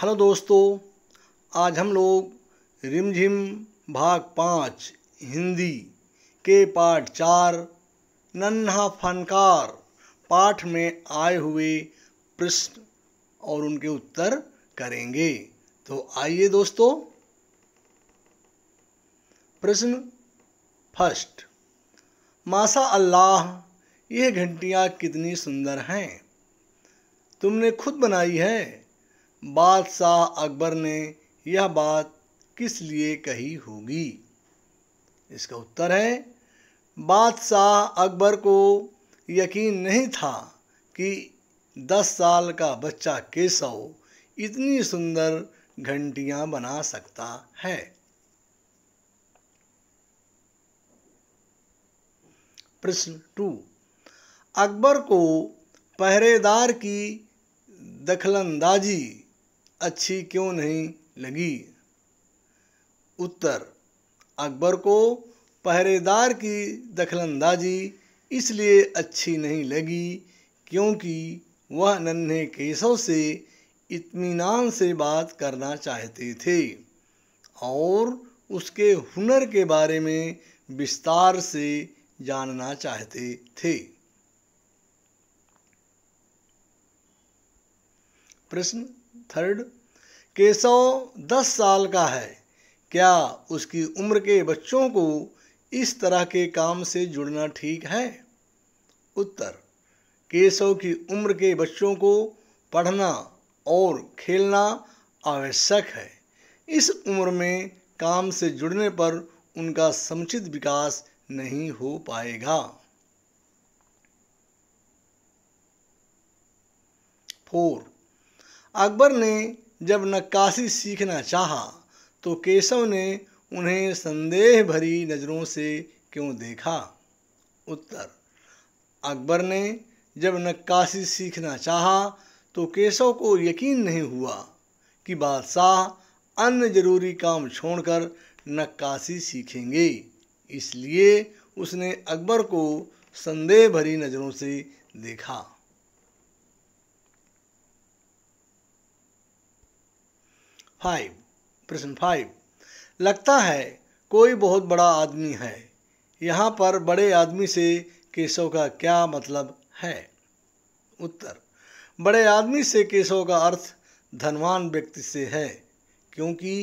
hello दोस्तों आज हम लोग रिमझिम भाग पाँच हिंदी के पाठ चार नन्हा फनकार पाठ में आए हुए प्रश्न और उनके उत्तर करेंगे तो आइए दोस्तों प्रश्न फर्स्ट माशा अल्लाह ये घंटियाँ कितनी सुंदर हैं तुमने खुद बनाई है बादशाह अकबर ने यह बात किस लिए कही होगी इसका उत्तर है बादशाह अकबर को यकीन नहीं था कि दस साल का बच्चा केशव इतनी सुंदर घंटियां बना सकता है प्रश्न टू अकबर को पहरेदार की दखलंदाजी अच्छी क्यों नहीं लगी उत्तर अकबर को पहरेदार की दखलंदाजी इसलिए अच्छी नहीं लगी क्योंकि वह नन्हे केसों से इत्मीनान से बात करना चाहते थे और उसके हुनर के बारे में विस्तार से जानना चाहते थे प्रश्न थर्ड केशव दस साल का है क्या उसकी उम्र के बच्चों को इस तरह के काम से जुड़ना ठीक है उत्तर केशव की उम्र के बच्चों को पढ़ना और खेलना आवश्यक है इस उम्र में काम से जुड़ने पर उनका समुचित विकास नहीं हो पाएगा फोर अकबर ने जब नक्काशी सीखना चाहा तो केशव ने उन्हें संदेह भरी नज़रों से क्यों देखा उत्तर अकबर ने जब नक्काशी सीखना चाहा तो केशव को यकीन नहीं हुआ कि बादशाह अन्य जरूरी काम छोड़कर नक्काशी सीखेंगे इसलिए उसने अकबर को संदेह भरी नज़रों से देखा फाइव प्रश्न फाइव लगता है कोई बहुत बड़ा आदमी है यहाँ पर बड़े आदमी से केशव का क्या मतलब है उत्तर बड़े आदमी से केशव का अर्थ धनवान व्यक्ति से है क्योंकि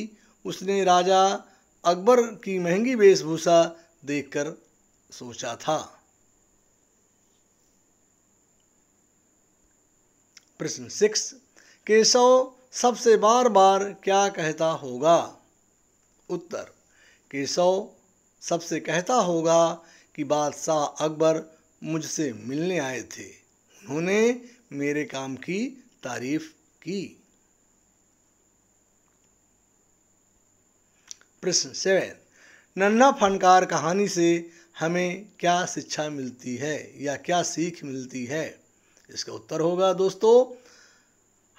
उसने राजा अकबर की महंगी वेशभूषा देखकर सोचा था प्रश्न सिक्स केशव सबसे बार बार क्या कहता होगा उत्तर केशव सबसे कहता होगा कि बादशाह अकबर मुझसे मिलने आए थे उन्होंने मेरे काम की तारीफ की प्रश्न सेवन नन्ना फनकार कहानी से हमें क्या शिक्षा मिलती है या क्या सीख मिलती है इसका उत्तर होगा दोस्तों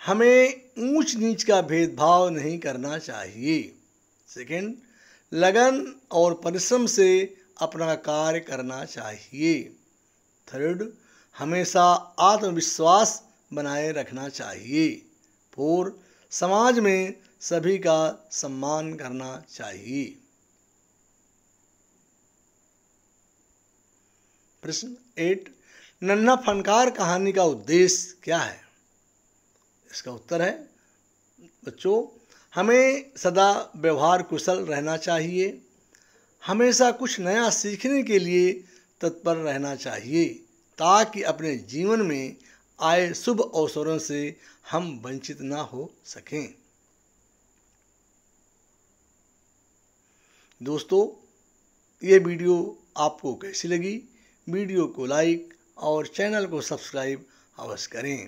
हमें ऊंच नीच का भेदभाव नहीं करना चाहिए सेकंड लगन और परिश्रम से अपना कार्य करना चाहिए थर्ड हमेशा आत्मविश्वास बनाए रखना चाहिए फोर समाज में सभी का सम्मान करना चाहिए प्रश्न एट नन्ना फनकार कहानी का उद्देश्य क्या है इसका उत्तर है बच्चों हमें सदा व्यवहार कुशल रहना चाहिए हमेशा कुछ नया सीखने के लिए तत्पर रहना चाहिए ताकि अपने जीवन में आए शुभ अवसरों से हम वंचित ना हो सकें दोस्तों ये वीडियो आपको कैसी लगी वीडियो को लाइक और चैनल को सब्सक्राइब अवश्य करें